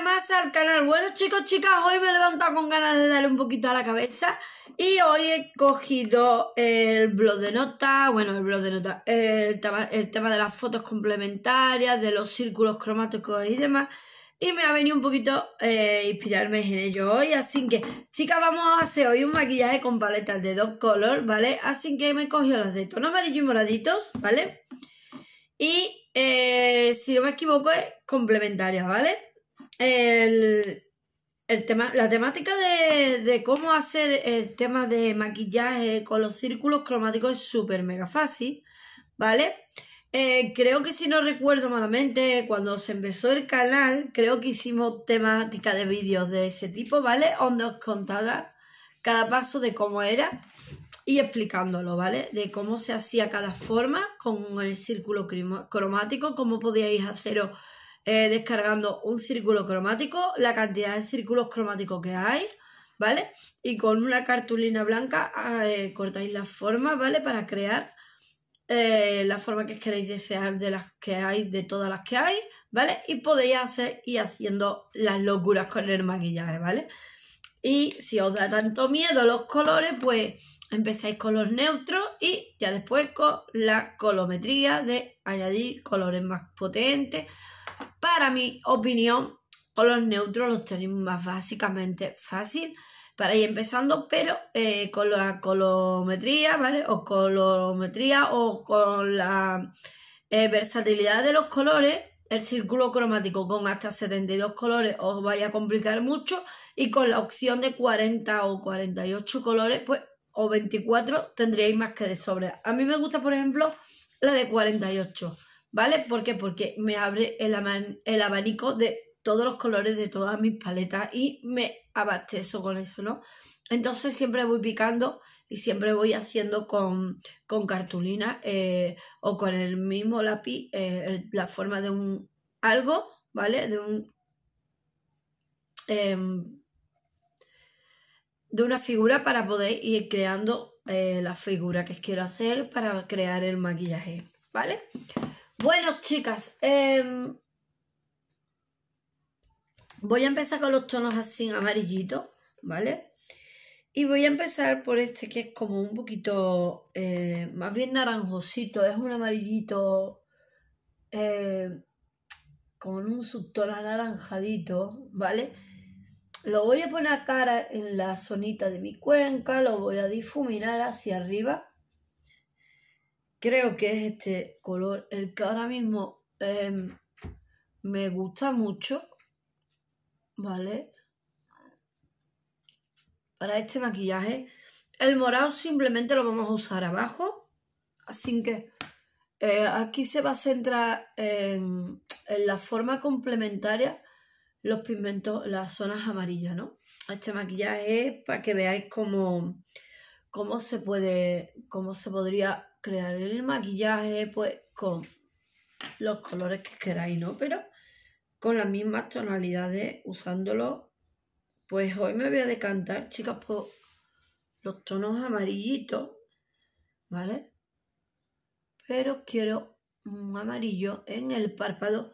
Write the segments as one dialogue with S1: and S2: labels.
S1: más al canal. Bueno chicos, chicas, hoy me he levantado con ganas de darle un poquito a la cabeza y hoy he cogido el blog de nota, bueno, el blog de nota, el tema, el tema de las fotos complementarias, de los círculos cromáticos y demás y me ha venido un poquito eh, inspirarme en ello hoy. Así que, chicas, vamos a hacer hoy un maquillaje con paletas de dos colores, ¿vale? Así que me he cogido las de tono amarillo y moraditos, ¿vale? Y eh, si no me equivoco, es complementaria, ¿vale? el, tema, la temática de, cómo hacer el tema de maquillaje con los círculos cromáticos es súper mega fácil, ¿vale? Eh, creo que si no recuerdo malamente, cuando se empezó el canal, creo que hicimos temática de vídeos de ese tipo, ¿vale? Donde os contaba cada paso de cómo era y explicándolo, ¿vale? De cómo se hacía cada forma con el círculo cromático, cómo podíais haceros eh, descargando un círculo cromático, la cantidad de círculos cromáticos que hay, ¿vale? Y con una cartulina blanca ah, eh, cortáis las formas, ¿vale? Para crear eh, la forma que queréis desear de las que hay, de todas las que hay, ¿vale? Y podéis hacer y haciendo las locuras con el maquillaje, ¿vale? Y si os da tanto miedo los colores, pues empezáis con los neutros y ya después con la colometría de añadir colores más potentes para mi opinión, con los neutros los tenéis más básicamente fácil para ir empezando, pero eh, con la colometría, ¿vale? O o con la eh, versatilidad de los colores, el círculo cromático con hasta 72 colores os vaya a complicar mucho y con la opción de 40 o 48 colores, pues o 24 tendríais más que de sobra. A mí me gusta, por ejemplo, la de 48 ¿Vale? ¿Por qué? Porque me abre el, abanico de todos los colores de todas mis paletas y me abastezo con eso, ¿no? Entonces siempre voy picando y siempre voy haciendo con, cartulina eh, o con el mismo lápiz eh, la forma de un algo, ¿vale? De un... Em, de una figura para poder ir creando eh, la figura que quiero hacer para crear el maquillaje, ¿vale? Bueno, chicas, em, voy a empezar con los tonos así amarillitos, ¿vale? Y voy a empezar por este que es como un poquito, eh, más bien naranjosito, es un amarillito eh, con un subtono anaranjadito, ¿vale? Lo voy a poner cara en la zonita de mi cuenca, lo voy a difuminar hacia arriba creo que es este color el que ahora mismo em, me gusta mucho, ¿vale? Para este maquillaje. El morado simplemente lo vamos a usar abajo, así que eh, aquí se va a centrar en, en la forma complementaria los pigmentos, las zonas amarillas, ¿no? Este maquillaje es para que veáis cómo cómo se puede, cómo se podría crear el maquillaje, pues con los colores que queráis, ¿no? Pero con las mismas tonalidades, usándolo. Pues hoy me voy a decantar, chicas, por los tonos amarillitos, ¿vale? Pero quiero un amarillo en el párpado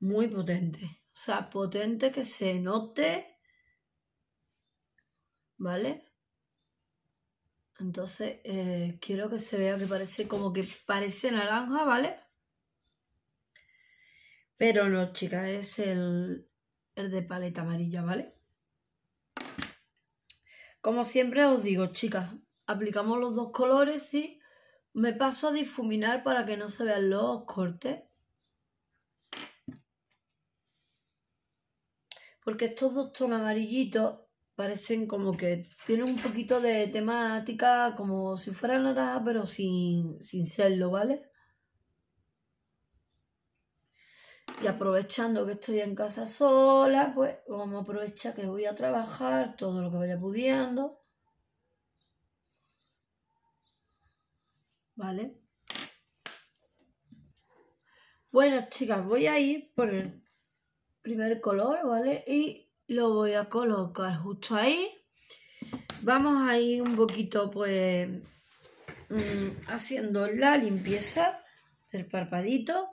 S1: muy potente. O sea, potente que se note, ¿vale? Entonces, eh, quiero que se vea que parece como que parece naranja, ¿vale? Pero no, chicas, es el, el de paleta amarilla, ¿vale? Como siempre os digo, chicas, aplicamos los dos colores y me paso a difuminar para que no se vean los cortes. Porque estos dos tonos amarillitos parecen como que tienen un poquito de temática como si fuera naranja, pero sin, sin serlo, ¿vale? Y aprovechando que estoy en casa sola, pues vamos a aprovechar que voy a trabajar todo lo que vaya pudiendo. ¿Vale? Bueno, chicas, voy a ir por el primer color, ¿vale? Y lo voy a colocar justo ahí vamos a ir un poquito pues mm, haciendo la limpieza del parpadito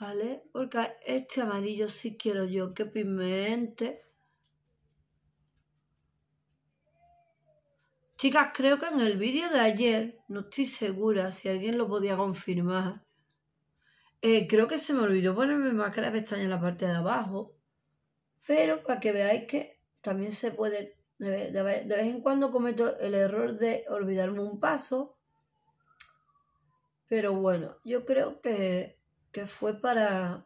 S1: ¿Vale? Porque este amarillo sí quiero yo que pimente. Chicas, creo que en el vídeo de ayer, no estoy segura si alguien lo podía confirmar, eh, creo que se me olvidó ponerme máscara de pestaña en la parte de abajo, pero para que veáis que también se puede, de, vez en cuando cometo el error de olvidarme un paso, pero bueno, yo creo que, que fue para...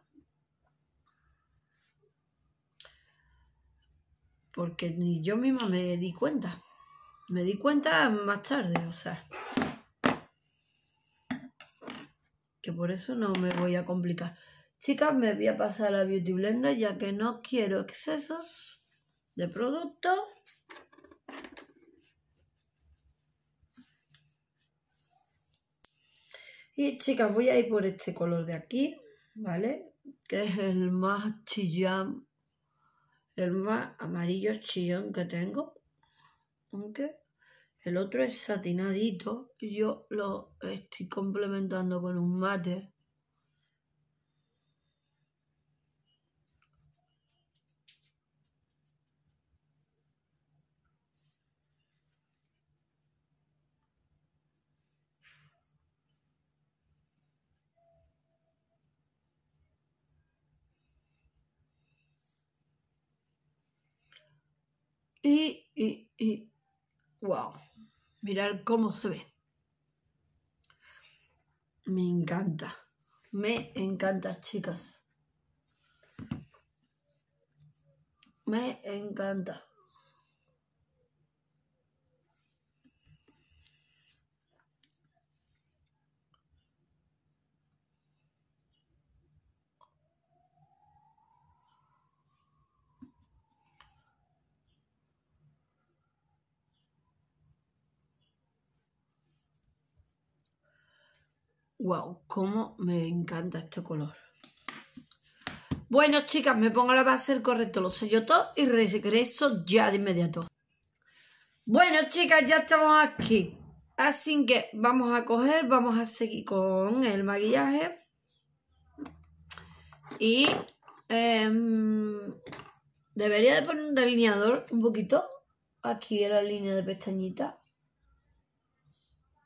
S1: Porque ni yo misma me di cuenta. Me di cuenta más tarde, o sea. Que por eso no me voy a complicar. Chicas, me voy a pasar a la Beauty Blender ya que no quiero excesos de producto. Y chicas, voy a ir por este color de aquí, ¿vale? Que es el más chillón, el más amarillo chillón que tengo aunque el otro es satinadito y yo lo estoy complementando con un mate. y, y, y wow, mirar cómo se ve. Me encanta, me encanta, chicas. Me encanta. Wow, cómo me encanta este color. Bueno, chicas, me pongo la base, el correcto lo sello todo y regreso ya de inmediato. Bueno, chicas, ya estamos aquí. Así que vamos a coger, vamos a seguir con el maquillaje. Y em, debería de poner un delineador un poquito aquí en la línea de pestañita.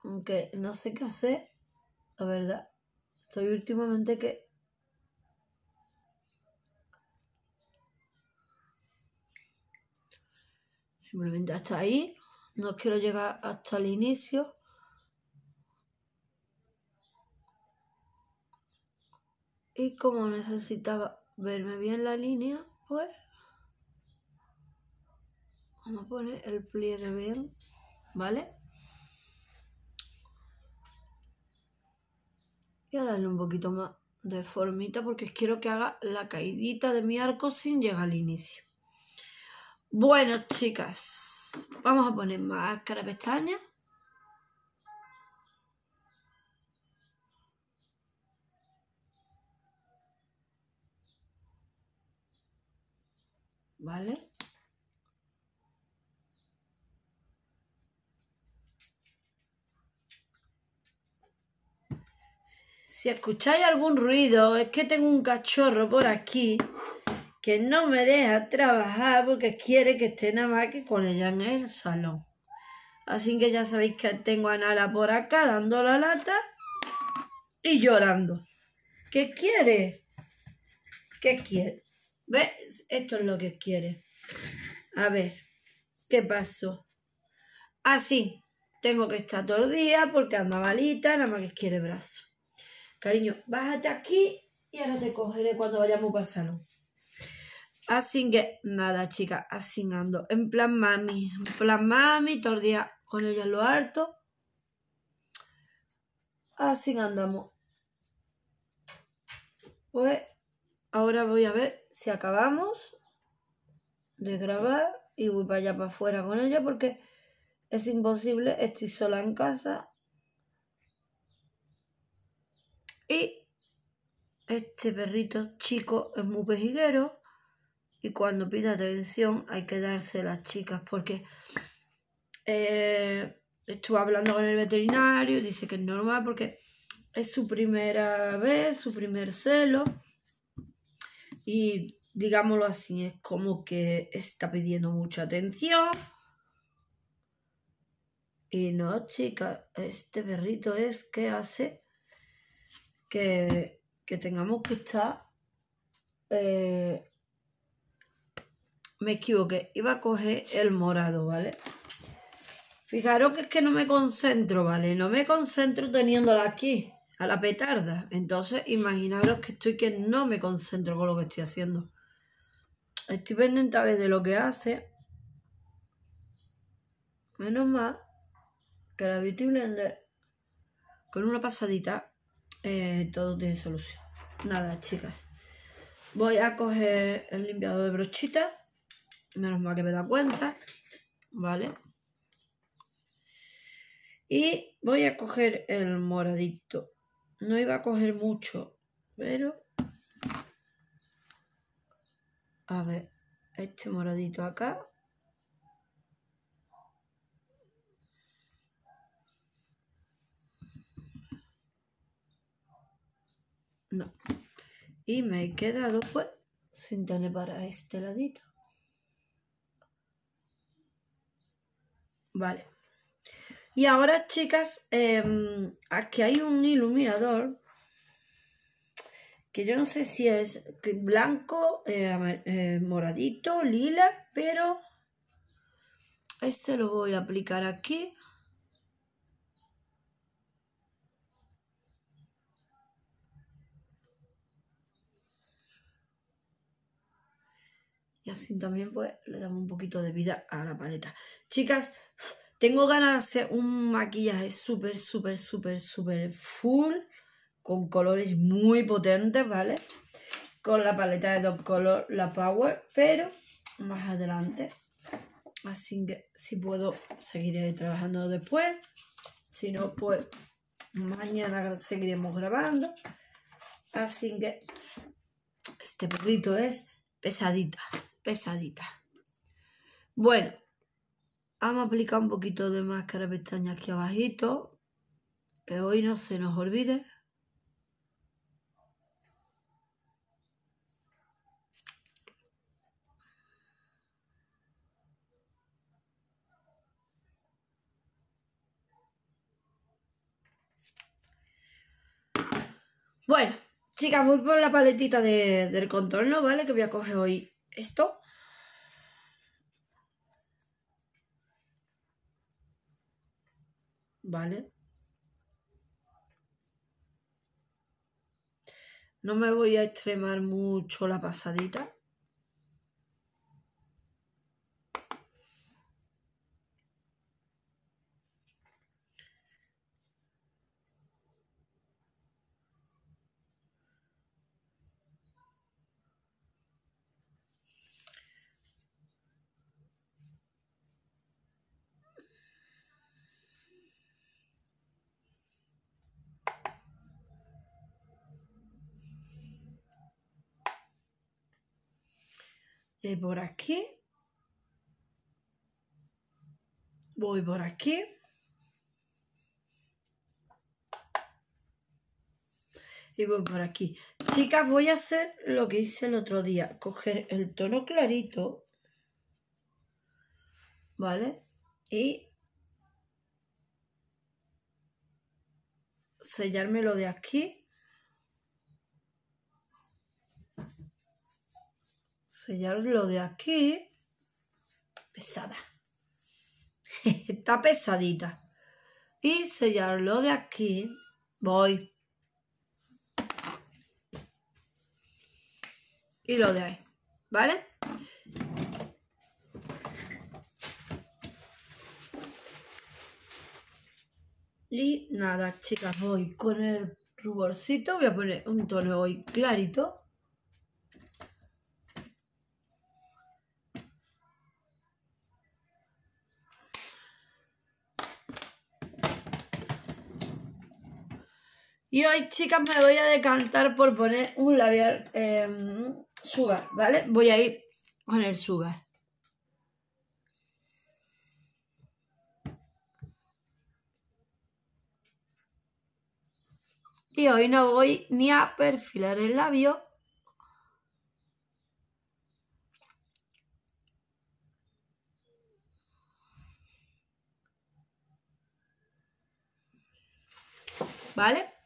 S1: Aunque no sé qué hacer. La verdad, estoy últimamente que simplemente hasta ahí. No quiero llegar hasta el inicio. Y como necesitaba verme bien la línea, pues vamos a poner el pliegue bien, ¿vale? Y a darle un poquito más de formita porque quiero que haga la caidita de mi arco sin llegar al inicio. Bueno, chicas, vamos a poner máscara pestaña. ¿Vale? Si escucháis algún ruido, es que tengo un cachorro por aquí que no me deja trabajar porque quiere que esté nada más que con ella en el salón. Así que ya sabéis que tengo a Nala por acá dando la lata y llorando. ¿Qué quiere? ¿Qué quiere? ¿Ves? Esto es lo que quiere. A ver, ¿qué pasó? Así, ah, tengo que estar todo el día porque anda malita, nada más que quiere brazos. Cariño, bájate aquí y ahora te cogeré cuando vayamos para el salón. Así que nada, chicas, así ando. En plan mami, en plan mami, todo el día con ella en lo harto. Así andamos. Pues ahora voy a ver si acabamos de grabar y voy para allá para afuera con ella porque es imposible estoy sola en casa Y este perrito chico es muy pejiguero y cuando pide atención hay que darse las chicas porque eh, estuve hablando con el veterinario, dice que es normal porque es su primera vez, su primer celo y digámoslo así, es como que está pidiendo mucha atención. Y no, chicas, este perrito es que hace que, tengamos que estar... Eh, me equivoqué, iba a coger el morado, ¿vale? Fijaros que es que no me concentro, ¿vale? No me concentro teniéndola aquí, a la petarda. Entonces, imaginaros que estoy que no me concentro con lo que estoy haciendo. Estoy pendiente a ver de lo que hace. Menos mal que la Beauty Blender con una pasadita eh, todo tiene solución. Nada, chicas. Voy a coger el limpiador de brochita. Menos mal que me da cuenta. ¿Vale? Y voy a coger el moradito. No iba a coger mucho, pero... A ver, este moradito acá. Y me he quedado pues sin tener para este ladito. Vale. Y ahora, chicas, em, aquí hay un iluminador que yo no sé si es blanco, eh, eh, moradito, lila, pero este lo voy a aplicar aquí y así también pues le damos un poquito de vida a la paleta. Chicas, tengo ganas de hacer un maquillaje súper, súper, súper, súper full, con colores muy potentes, ¿vale? Con la paleta de dos color, la Power, pero más adelante. Así que si puedo, seguiré trabajando después. Si no, pues mañana seguiremos grabando. Así que este perrito es pesadita. Pesadita. Bueno, vamos a aplicar un poquito de máscara pestaña aquí abajito, que hoy no se nos olvide. Bueno, chicas, voy por la paletita del contorno, ¿vale? Que voy a coger hoy esto. Vale. No me voy a extremar mucho la pasadita. Y por aquí. Voy por aquí. Y voy por aquí. Chicas, voy a hacer lo que hice el otro día. Coger el tono clarito. ¿Vale? Y sellármelo de aquí sellarlo de aquí. Pesada. Está pesadita. Y sellarlo de aquí. Voy. Y lo de ahí. ¿Vale? Y nada, chicas, voy con el ruborcito. Voy a poner un tono hoy clarito. Y hoy, chicas, me voy a decantar por poner un labial em, sugar, ¿vale? Voy a ir con el sugar. Y hoy no voy ni a perfilar el labio. ¿Vale?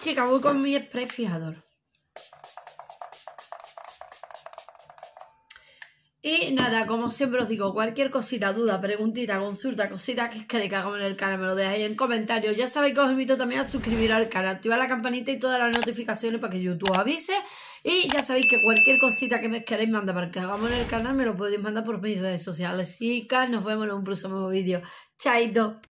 S1: chica, voy con mi spray fijador. Y nada, como siempre os digo, cualquier cosita, duda, preguntita, consulta, cosita que queréis que hagamos en el canal, me lo dejáis en comentarios. Ya sabéis que os invito también a suscribir al canal, activar la campanita y todas las notificaciones para que YouTube avise. Y ya sabéis que cualquier cosita que me queréis mandar para que hagamos en el canal, me lo podéis mandar por mis redes sociales. chicas nos vemos en un próximo vídeo. Chaito.